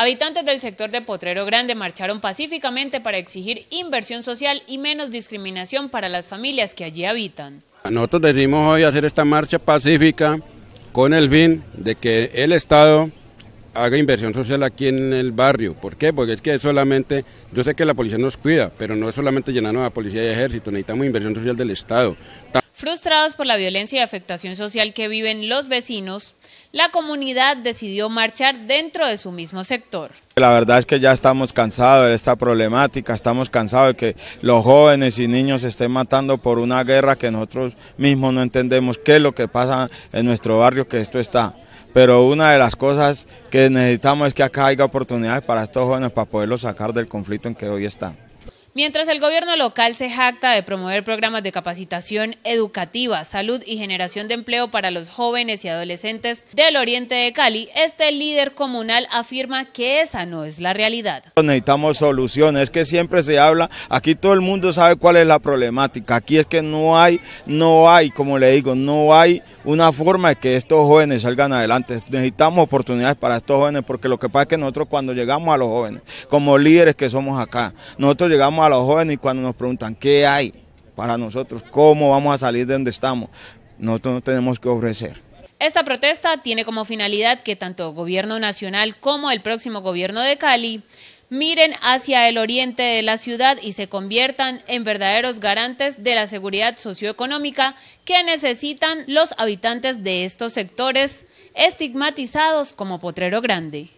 Habitantes del sector de Potrero Grande marcharon pacíficamente para exigir inversión social y menos discriminación para las familias que allí habitan. Nosotros decidimos hoy hacer esta marcha pacífica con el fin de que el Estado haga inversión social aquí en el barrio. ¿Por qué? Porque es que solamente, yo sé que la policía nos cuida, pero no es solamente llenarnos a policía y ejército, necesitamos inversión social del Estado. Frustrados por la violencia y afectación social que viven los vecinos, la comunidad decidió marchar dentro de su mismo sector. La verdad es que ya estamos cansados de esta problemática, estamos cansados de que los jóvenes y niños se estén matando por una guerra que nosotros mismos no entendemos qué es lo que pasa en nuestro barrio, que esto está. Pero una de las cosas que necesitamos es que acá haya oportunidades para estos jóvenes para poderlos sacar del conflicto en que hoy están. Mientras el gobierno local se jacta de promover programas de capacitación educativa, salud y generación de empleo para los jóvenes y adolescentes del oriente de Cali, este líder comunal afirma que esa no es la realidad. Necesitamos soluciones, que siempre se habla, aquí todo el mundo sabe cuál es la problemática, aquí es que no hay, no hay, como le digo, no hay una forma de que estos jóvenes salgan adelante. Necesitamos oportunidades para estos jóvenes porque lo que pasa es que nosotros cuando llegamos a los jóvenes, como líderes que somos acá, nosotros llegamos a los jóvenes y cuando nos preguntan qué hay para nosotros, cómo vamos a salir de donde estamos, nosotros no tenemos que ofrecer. Esta protesta tiene como finalidad que tanto el gobierno nacional como el próximo gobierno de Cali miren hacia el oriente de la ciudad y se conviertan en verdaderos garantes de la seguridad socioeconómica que necesitan los habitantes de estos sectores estigmatizados como Potrero Grande.